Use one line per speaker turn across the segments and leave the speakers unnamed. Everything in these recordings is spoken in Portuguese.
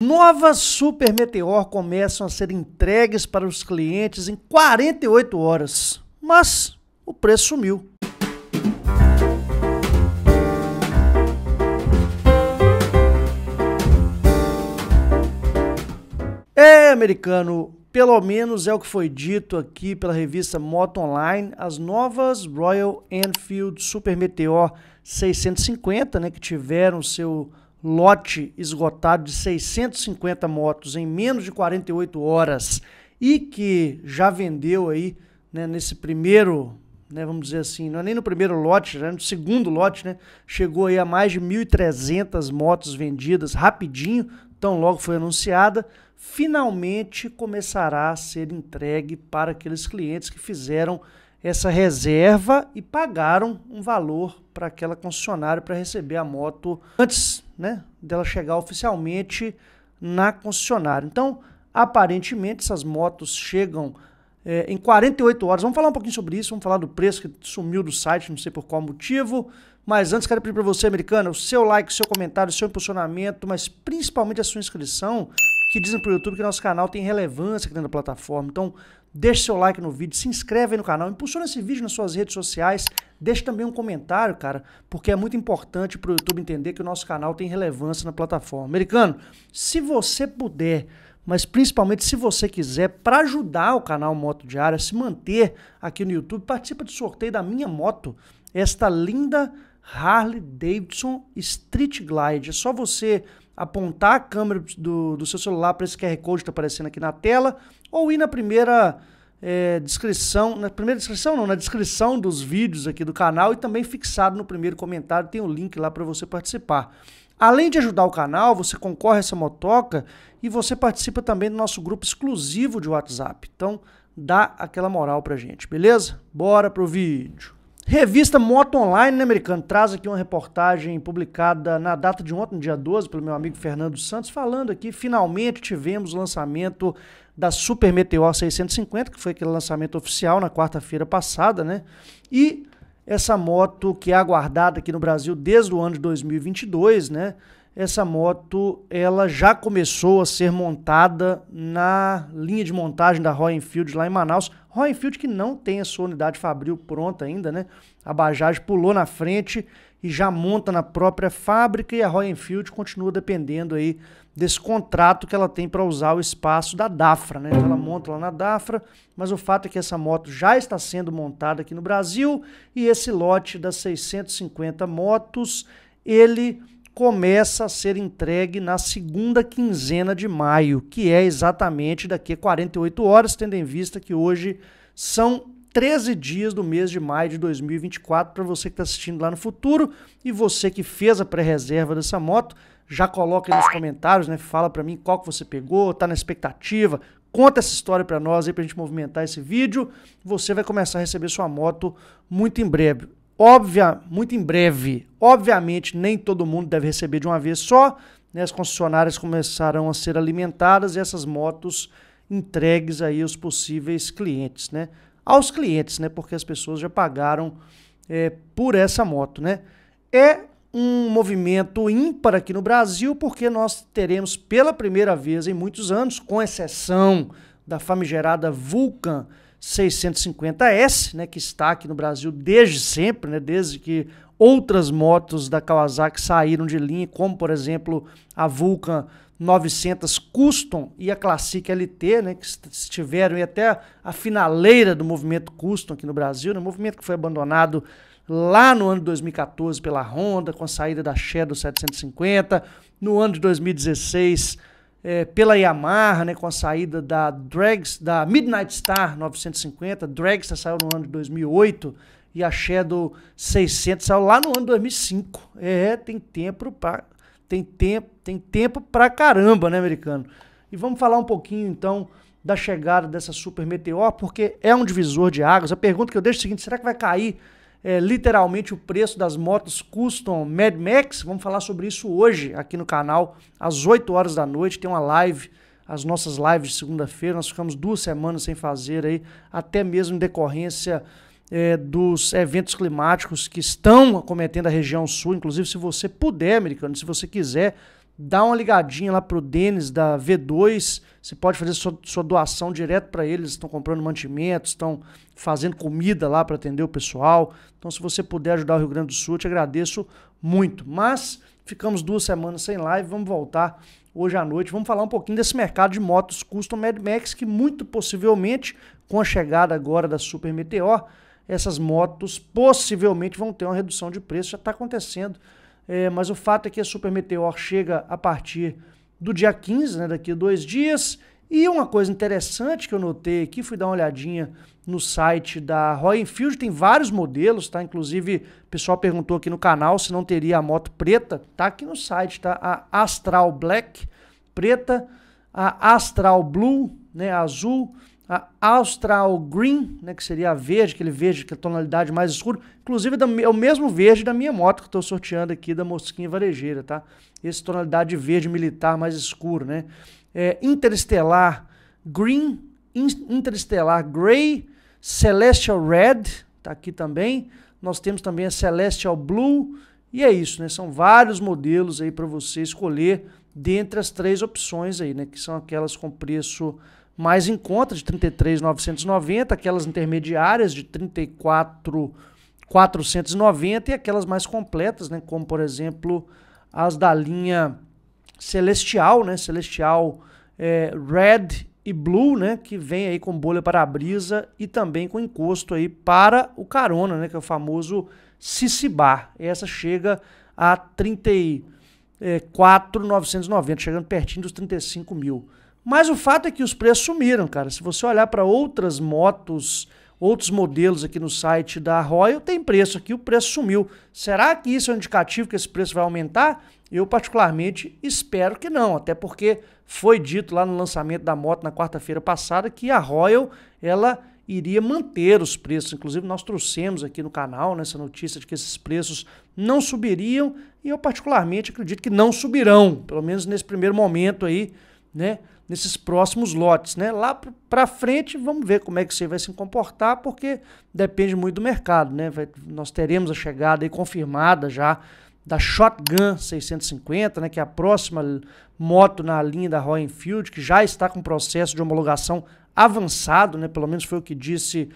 Novas Super Meteor começam a ser entregues para os clientes em 48 horas, mas o preço sumiu. É, americano, pelo menos é o que foi dito aqui pela revista Moto Online, as novas Royal Enfield Super Meteor 650, né, que tiveram seu lote esgotado de 650 motos em menos de 48 horas e que já vendeu aí né, nesse primeiro, né, vamos dizer assim, não é nem no primeiro lote, já é no segundo lote, né, chegou aí a mais de 1.300 motos vendidas rapidinho, tão logo foi anunciada, finalmente começará a ser entregue para aqueles clientes que fizeram essa reserva e pagaram um valor para aquela concessionária para receber a moto antes né, dela chegar oficialmente na concessionária. Então, aparentemente, essas motos chegam é, em 48 horas. Vamos falar um pouquinho sobre isso, vamos falar do preço que sumiu do site, não sei por qual motivo. Mas antes, quero pedir para você, americano, o seu like, o seu comentário, o seu impulsionamento, mas principalmente a sua inscrição, que dizem para o YouTube que nosso canal tem relevância aqui dentro da plataforma. Então, Deixe seu like no vídeo, se inscreve no canal, impulsiona esse vídeo nas suas redes sociais, deixe também um comentário, cara, porque é muito importante para o YouTube entender que o nosso canal tem relevância na plataforma. Americano, se você puder, mas principalmente se você quiser, para ajudar o canal Moto Diário a se manter aqui no YouTube, participa do sorteio da minha moto, esta linda Harley Davidson Street Glide. É só você apontar a câmera do, do seu celular para esse QR Code que está aparecendo aqui na tela, ou ir na primeira é, descrição, na primeira descrição não, na descrição dos vídeos aqui do canal e também fixado no primeiro comentário tem o um link lá para você participar. Além de ajudar o canal, você concorre a essa motoca e você participa também do nosso grupo exclusivo de WhatsApp. Então, dá aquela moral pra gente, beleza? Bora pro vídeo. Revista Moto Online, né, americano? Traz aqui uma reportagem publicada na data de ontem, dia 12, pelo meu amigo Fernando Santos, falando aqui, finalmente tivemos o lançamento da Super Meteor 650, que foi aquele lançamento oficial na quarta-feira passada, né? E essa moto que é aguardada aqui no Brasil desde o ano de 2022, né? Essa moto, ela já começou a ser montada na linha de montagem da Royal Enfield lá em Manaus, Hoenfield que não tem a sua unidade fabril pronta ainda, né? A Bajaj pulou na frente e já monta na própria fábrica e a Hoenfield continua dependendo aí desse contrato que ela tem para usar o espaço da Dafra, né? Então ela monta lá na Dafra, mas o fato é que essa moto já está sendo montada aqui no Brasil e esse lote das 650 motos, ele começa a ser entregue na segunda quinzena de maio, que é exatamente daqui a 48 horas, tendo em vista que hoje são 13 dias do mês de maio de 2024 para você que está assistindo lá no futuro e você que fez a pré-reserva dessa moto, já coloca aí nos comentários, né? Fala para mim qual que você pegou, tá na expectativa, conta essa história para nós aí para a gente movimentar esse vídeo. Você vai começar a receber sua moto muito em breve. Óbvia, muito em breve, obviamente, nem todo mundo deve receber de uma vez só. Né? As concessionárias começarão a ser alimentadas e essas motos entregues aí aos possíveis clientes, né? Aos clientes, né? Porque as pessoas já pagaram é, por essa moto, né? É um movimento ímpar aqui no Brasil, porque nós teremos pela primeira vez em muitos anos, com exceção da famigerada Vulcan, 650S, né, que está aqui no Brasil desde sempre, né, desde que outras motos da Kawasaki saíram de linha, como por exemplo a Vulcan 900 Custom e a Classic LT, né, que estiveram e até a finaleira do movimento Custom aqui no Brasil, né, um movimento que foi abandonado lá no ano de 2014 pela Honda, com a saída da Shadow 750, no ano de 2016 é, pela Yamaha, né, com a saída da Drags, da Midnight Star 950, Dragster saiu no ano de 2008 e a Shadow 600 saiu lá no ano de 2005. É, tem tempo para tem tempo, tem tempo pra caramba, né, americano? E vamos falar um pouquinho então da chegada dessa Super Meteor, porque é um divisor de águas. A pergunta que eu deixo é a seguinte: será que vai cair é, literalmente o preço das motos custom Mad Max. Vamos falar sobre isso hoje aqui no canal, às 8 horas da noite. Tem uma live, as nossas lives de segunda-feira. Nós ficamos duas semanas sem fazer aí, até mesmo em decorrência é, dos eventos climáticos que estão acometendo a região sul. Inclusive, se você puder, americano, se você quiser dá uma ligadinha lá pro Denis da V2. Você pode fazer sua, sua doação direto para eles. Estão comprando mantimentos, estão fazendo comida lá para atender o pessoal. Então, se você puder ajudar o Rio Grande do Sul, te agradeço muito. Mas ficamos duas semanas sem live, vamos voltar hoje à noite. Vamos falar um pouquinho desse mercado de motos custom Mad Max, que muito possivelmente, com a chegada agora da Super Meteor, essas motos possivelmente vão ter uma redução de preço. Já está acontecendo é, mas o fato é que a Super Meteor chega a partir do dia 15, né, daqui a dois dias. E uma coisa interessante que eu notei aqui, fui dar uma olhadinha no site da Royal Enfield, tem vários modelos, tá? Inclusive, o pessoal perguntou aqui no canal se não teria a moto preta, tá aqui no site, tá? A Astral Black preta, a Astral Blue, né, azul, a Austral Green, né, que seria a verde, aquele verde que é a tonalidade mais escura, inclusive é o mesmo verde da minha moto que estou sorteando aqui da mosquinha varejeira, tá? Essa tonalidade verde militar mais escuro, né? É, interestelar Green, Interestelar Grey, Celestial Red, tá aqui também. Nós temos também a Celestial Blue e é isso, né? São vários modelos aí para você escolher dentre as três opções aí, né? Que são aquelas com preço mais em conta de 33,990, aquelas intermediárias de 34,490 e aquelas mais completas, né? como por exemplo as da linha Celestial, né? Celestial é, Red e Blue, né? que vem aí com bolha para a brisa e também com encosto aí para o carona, né? que é o famoso Cicibar. Essa chega a 34,990, chegando pertinho dos 35 mil. Mas o fato é que os preços sumiram, cara. Se você olhar para outras motos, outros modelos aqui no site da Royal, tem preço aqui, o preço sumiu. Será que isso é um indicativo que esse preço vai aumentar? Eu, particularmente, espero que não, até porque foi dito lá no lançamento da moto na quarta-feira passada que a Royal ela iria manter os preços. Inclusive, nós trouxemos aqui no canal nessa né, notícia de que esses preços não subiriam e eu, particularmente, acredito que não subirão, pelo menos nesse primeiro momento aí né, nesses próximos lotes. Né? Lá para frente, vamos ver como é que você vai se comportar, porque depende muito do mercado. Né? Vai, nós teremos a chegada aí confirmada já da Shotgun 650, né, que é a próxima moto na linha da Royal Enfield, que já está com processo de homologação avançado, né, pelo menos foi o que disse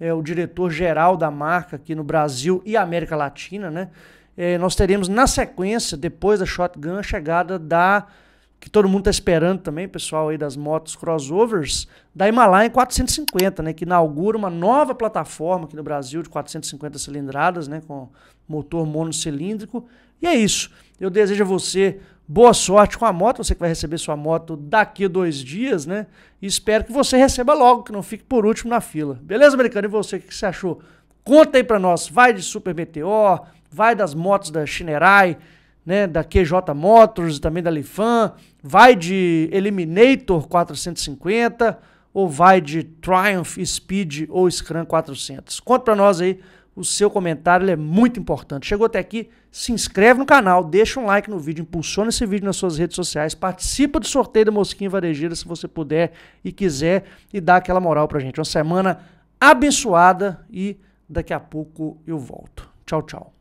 é, o diretor-geral da marca aqui no Brasil e América Latina. Né? É, nós teremos na sequência, depois da Shotgun, a chegada da que todo mundo está esperando também, pessoal aí das motos crossovers, da Himalaia 450, né, que inaugura uma nova plataforma aqui no Brasil de 450 cilindradas, né, com motor monocilíndrico. E é isso. Eu desejo a você boa sorte com a moto, você que vai receber sua moto daqui a dois dias, né? E espero que você receba logo, que não fique por último na fila. Beleza, americano? E você, o que você achou? Conta aí para nós. Vai de Super Meteor, vai das motos da Shinerai, né, da QJ Motors, também da Lifan, vai de Eliminator 450 ou vai de Triumph Speed ou Scram 400. Conta para nós aí o seu comentário, ele é muito importante. Chegou até aqui, se inscreve no canal, deixa um like no vídeo, impulsiona esse vídeo nas suas redes sociais, participa do sorteio da Mosquinha Varejeira se você puder e quiser e dá aquela moral pra gente. Uma semana abençoada e daqui a pouco eu volto. Tchau, tchau.